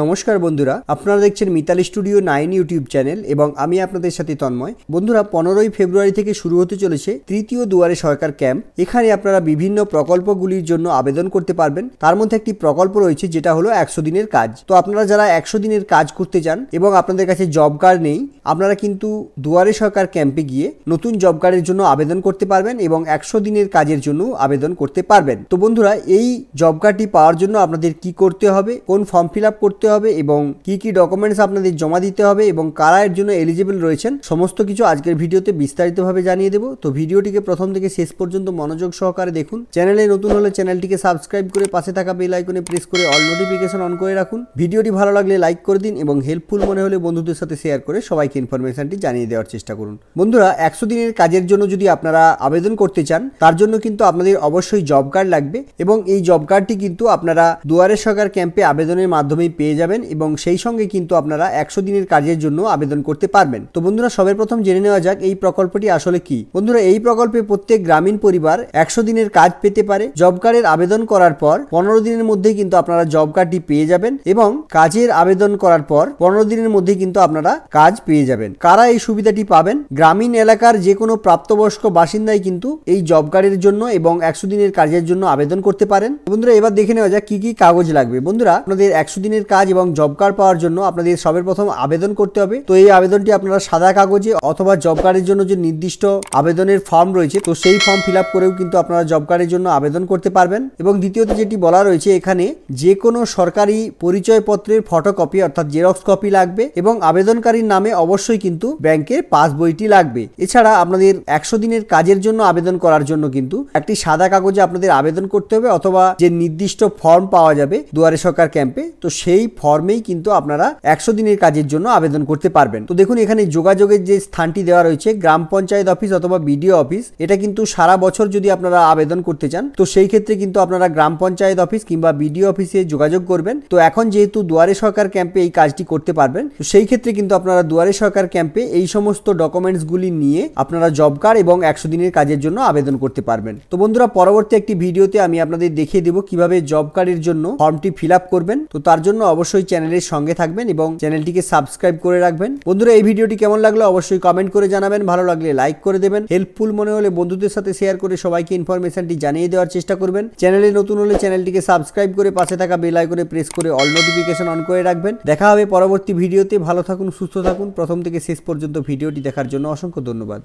নমস্কার বন্ধুরা আপনারা দেখছেন Mitali studio nine YouTube channel এবং আমি আপনাদের সাথে তন্ময় বন্ধুরা পনেরোই ফেব্রুয়ারি থেকে শুরু হতে চলেছে তৃতীয় দুয়ারে সরকার ক্যাম্প এখানে আপনারা বিভিন্ন প্রকল্পগুলির জন্য আবেদন করতে পারবেন তার মধ্যে একটি প্রকল্প রয়েছে যেটা হলো একশো দিনের কাজ তো আপনারা যারা একশো দিনের কাজ করতে চান এবং আপনাদের কাছে জব কার্ড নেই আপনারা কিন্তু দুয়ারে সরকার ক্যাম্পে গিয়ে নতুন জব কার্ডের জন্য আবেদন করতে পারবেন এবং একশো দিনের কাজের জন্য আবেদন করতে পারবেন তো বন্ধুরা এই জব কার্ডটি পাওয়ার জন্য আপনাদের কি করতে হবে কোন ফর্ম ফিল আপ করতে করতে হবে এবং কি কি ডকুমেন্টস আপনাদের জমা দিতে হবে এবং কারা এর জন্য এলিজিবল রয়েছেন সমস্ত কিছু আজকের ভিডিওতে বিস্তারিতভাবে জানিয়ে দেবো তো ভিডিওটিকে প্রথম থেকে শেষ পর্যন্ত মনোযোগ সহকারে দেখুন চ্যানেলে নতুন হলে চ্যানেলটিকে সাবস্ক্রাইব করে পাশে থাকা বেল আইকনে প্রেস করে অল নোটিফিকেশন অন করে রাখুন ভিডিওটি ভালো লাগলে লাইক করে দিন এবং হেল্পফুল মনে হলে বন্ধুদের সাথে শেয়ার করে সবাইকে ইনফরমেশনটি জানিয়ে দেওয়ার চেষ্টা করুন বন্ধুরা একশো দিনের কাজের জন্য যদি আপনারা আবেদন করতে চান তার জন্য কিন্তু আপনাদের অবশ্যই জব কার্ড লাগবে এবং এই জব কার্ডটি কিন্তু আপনারা দুয়ারে সরকার ক্যাম্পে আবেদনের মাধ্যমে পেয়ে পেয়ে যাবেন এবং সেই সঙ্গে কিন্তু আপনারা একশো দিনের কাজের জন্য আবেদন করতে পারবেন তো বন্ধুরা সবের প্রথম জেনে নেওয়া যাক এই প্রকল্পটি আসলে কি বন্ধুরা এই প্রকল্পে প্রত্যেক গ্রামীণ পরিবার একশো দিনের কাজ পেতে পারে জব কার্ডের আবেদন করার পর পনেরো দিনের মধ্যে কিন্তু আপনারা জব কার্ডটি পেয়ে যাবেন এবং কাজের আবেদন করার পর পনেরো দিনের মধ্যে কিন্তু আপনারা কাজ পেয়ে যাবেন কারা এই সুবিধাটি পাবেন গ্রামীণ এলাকার যে কোনো প্রাপ্তবয়স্ক বাসিন্দাই কিন্তু এই জব কার্ডের জন্য এবং একশো দিনের কাজের জন্য আবেদন করতে পারেন বন্ধুরা এবার দেখে নেওয়া যাক কি কি কাগজ লাগবে বন্ধুরা আপনাদের একশো দিনের কাজ কাজ এবং জব কার্ড পাওয়ার জন্য আপনাদের সবের প্রথম আবেদন করতে হবে তো এই আবেদনটি আপনারা সাদা কাগজে অথবা জব কার্ডের জন্য যে নির্দিষ্ট আবেদনের ফর্ম রয়েছে তো সেই ফর্ম ফিল করেও কিন্তু আপনারা জব কার্ডের জন্য আবেদন করতে পারবেন এবং দ্বিতীয়ত যেটি বলা রয়েছে এখানে যে কোনো সরকারি পরিচয়পত্রের ফটোকপি অর্থাৎ জেরক্স কপি লাগবে এবং আবেদনকারীর নামে অবশ্যই কিন্তু ব্যাংকের পাস বইটি লাগবে এছাড়া আপনাদের একশো দিনের কাজের জন্য আবেদন করার জন্য কিন্তু একটি সাদা কাগজে আপনাদের আবেদন করতে হবে অথবা যে নির্দিষ্ট ফর্ম পাওয়া যাবে দুয়ারে সরকার ক্যাম্পে তো সেই ফর্মেই কিন্তু আপনারা একশো দিনের কাজের জন্য আবেদন করতে পারবেন তো দেখুন এখানে যোগাযোগের যে স্থানটি দেওয়া রয়েছে গ্রাম পঞ্চায়েত অফিস অথবা বিডিও অফিস এটা কিন্তু সারা বছর যদি আপনারা আবেদন করতে চান তো সেই ক্ষেত্রে কিন্তু আপনারা গ্রাম পঞ্চায়েত অফিস কিংবা বিডিও অফিসে যোগাযোগ করবেন তো এখন যেহেতু দুয়ারে সরকার ক্যাম্পে এই কাজটি করতে পারবেন তো সেই ক্ষেত্রে কিন্তু আপনারা দুয়ারে সরকার ক্যাম্পে এই সমস্ত ডকুমেন্টসগুলি নিয়ে আপনারা জব কার্ড এবং একশো দিনের কাজের জন্য আবেদন করতে পারবেন তো বন্ধুরা পরবর্তী একটি ভিডিওতে আমি আপনাদের দেখিয়ে দেবো কিভাবে জব কার্ডের জন্য ফর্মটি ফিল করবেন তো তার জন্য অবশ্যই চ্যানেলের সঙ্গে থাকবেন এবং চ্যানেলটিকে সাবস্ক্রাইব করে রাখবেন বন্ধুরা এই ভিডিওটি কেমন লাগলো অবশ্যই কমেন্ট করে জানাবেন ভালো লাগলে লাইক করে দেবেন হেল্পফুল মনে হলে বন্ধুদের সাথে শেয়ার করে সবাইকে ইনফরমেশনটি জানিয়ে দেওয়ার চেষ্টা করবেন চ্যানেলে নতুন হলে চ্যানেলটিকে সাবস্ক্রাইব করে পাশে থাকা বেল আইকনে প্রেস করে অল নোটিফিকেশন অন করে রাখবেন দেখা হবে পরবর্তী ভিডিওতে ভালো থাকুন সুস্থ থাকুন প্রথম থেকে শেষ পর্যন্ত ভিডিওটি দেখার জন্য অসংখ্য ধন্যবাদ